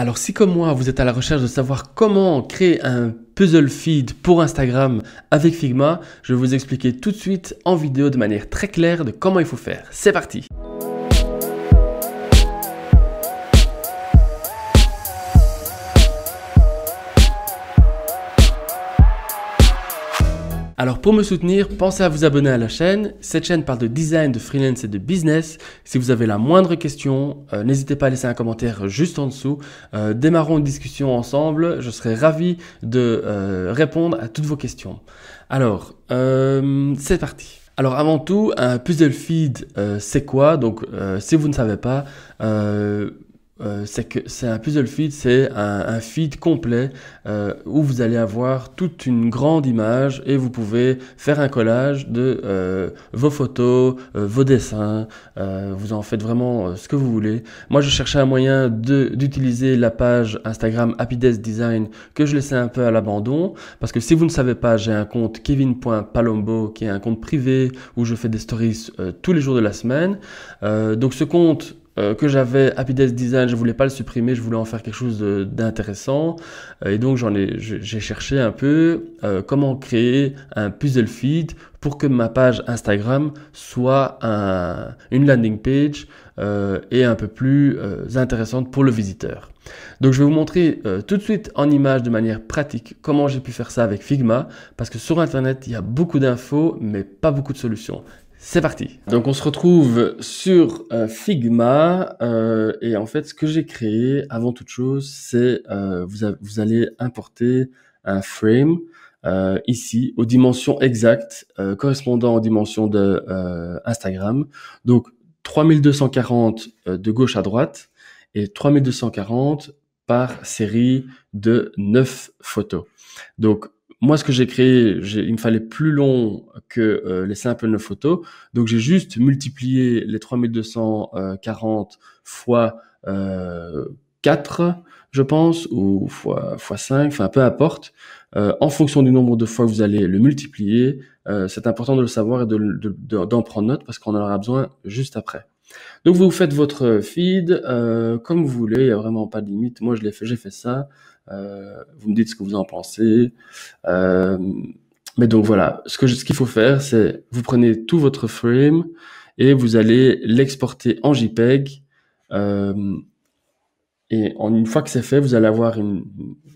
Alors si comme moi vous êtes à la recherche de savoir comment créer un puzzle feed pour Instagram avec Figma, je vais vous expliquer tout de suite en vidéo de manière très claire de comment il faut faire. C'est parti Alors pour me soutenir, pensez à vous abonner à la chaîne. Cette chaîne parle de design, de freelance et de business. Si vous avez la moindre question, euh, n'hésitez pas à laisser un commentaire juste en dessous. Euh, démarrons une discussion ensemble. Je serai ravi de euh, répondre à toutes vos questions. Alors, c'est parti. Alors avant tout, un puzzle feed, c'est quoi Donc si vous ne savez pas euh, c'est un puzzle feed, c'est un, feed complet euh, où vous allez avoir toute une grande image et vous pouvez faire un collage de euh, vos photos, vos dessins, vous en faites vraiment ce que vous voulez. Moi, je cherchais un moyen d'utiliser la page Instagram Happy Design que je laissais un peu à l'abandon parce que si vous ne savez pas, j'ai un compte kevin.palombo qui est un compte privé où je fais des stories tous les jours de la semaine. donc ce compte euh, que j'avais Happy Design, je voulais pas le supprimer, je voulais en faire quelque chose d'intéressant. Euh, et donc j'en ai, j'ai cherché un peu euh, comment créer un puzzle feed pour que ma page Instagram soit un, une landing page et un peu plus intéressante pour le visiteur. Donc je vais vous montrer tout de suite en image de manière pratique comment j'ai pu faire ça avec Figma parce que sur internet il y a beaucoup d'infos mais pas beaucoup de solutions. C'est parti. Donc on se retrouve sur euh, Figma euh, et en fait ce que j'ai créé avant toute chose c'est euh, vous, allez importer un frame euh, ici aux dimensions exactes correspondant aux dimensions de Instagram. Donc 3240 de gauche à droite et 3240 par série de 9 photos. Donc moi, ce que j'ai créé, il me fallait plus long que euh, les simples photos. Donc, j'ai juste multiplié les 3240 fois 4, euh, je pense, ou fois, fois 5, enfin, peu importe. Euh, en fonction du nombre de fois que vous allez le multiplier, c'est important de le savoir et d'en prendre note parce qu'on en aura besoin juste après. Donc vous faites votre feed comme vous voulez, il n'y a vraiment pas de limite. Moi je l'ai fait, j'ai fait ça. Euh, vous me dites ce que vous en pensez. Euh, mais donc voilà, ce que ce qu'il faut faire, c'est vous prenez tout votre frame et vous allez l'exporter en JPEG. Euh, et une fois que c'est fait, vous allez avoir une,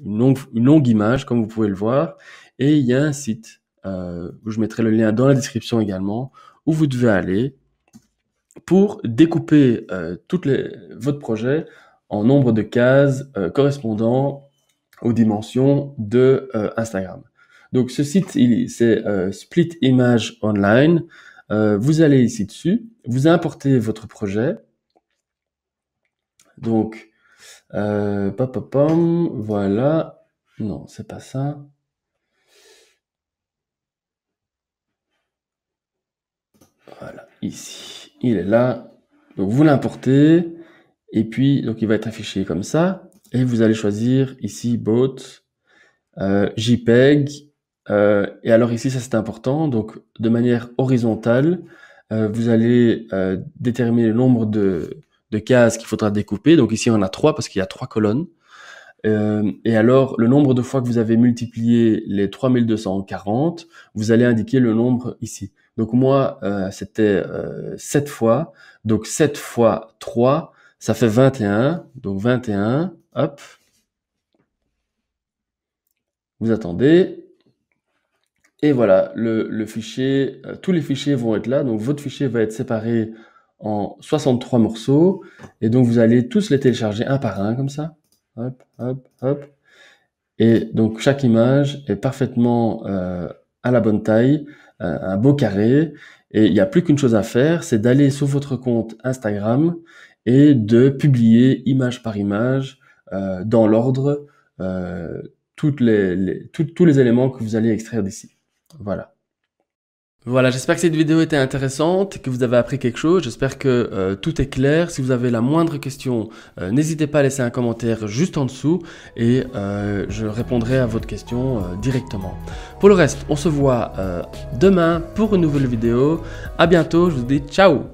longue, une, longue, image, comme vous pouvez le voir. Et il y a un site, où je mettrai le lien dans la description également, où vous devez aller pour découper euh, toutes les, votre projet en nombre de cases correspondant aux dimensions de euh, Instagram. Donc ce site, il c'est euh, Split Image Online. Euh, vous allez ici dessus, vous importez votre projet. Donc, euh, papapam, voilà. Non, c'est pas ça. Voilà, ici. Il est là. Donc vous l'importez. Et puis, donc il va être affiché comme ça et vous allez choisir ici boat, euh, JPEG. Euh, et alors ici, ça c'est important. Donc de manière horizontale, euh, vous allez déterminer le nombre de, de cases qu'il faudra découper. Donc ici, on a trois parce qu'il y a trois colonnes. et alors, le nombre de fois que vous avez multiplié les 3240, vous allez indiquer le nombre ici. Donc moi, c'était 7 fois. Donc 7 fois 3, ça fait 21. Donc 21 Hop. Vous attendez. Et voilà, le, fichier, euh, tous les fichiers vont être là. Donc votre fichier va être séparé en 63 morceaux. Et donc vous allez tous les télécharger un par un comme ça. Hop, hop, hop. Et donc chaque image est parfaitement euh, à la bonne taille, euh, un beau carré. Et il n'y a plus qu'une chose à faire, c'est d'aller sur votre compte Instagram et de publier image par image euh, dans l'ordre euh, toutes tous les éléments que vous allez extraire d'ici. Voilà. Voilà, j'espère que cette vidéo était intéressante, que vous avez appris quelque chose, j'espère que euh, tout est clair. Si vous avez la moindre question, n'hésitez pas à laisser un commentaire juste en dessous et je répondrai à votre question directement. Pour le reste, on se voit demain pour une nouvelle vidéo. À bientôt, je vous dis ciao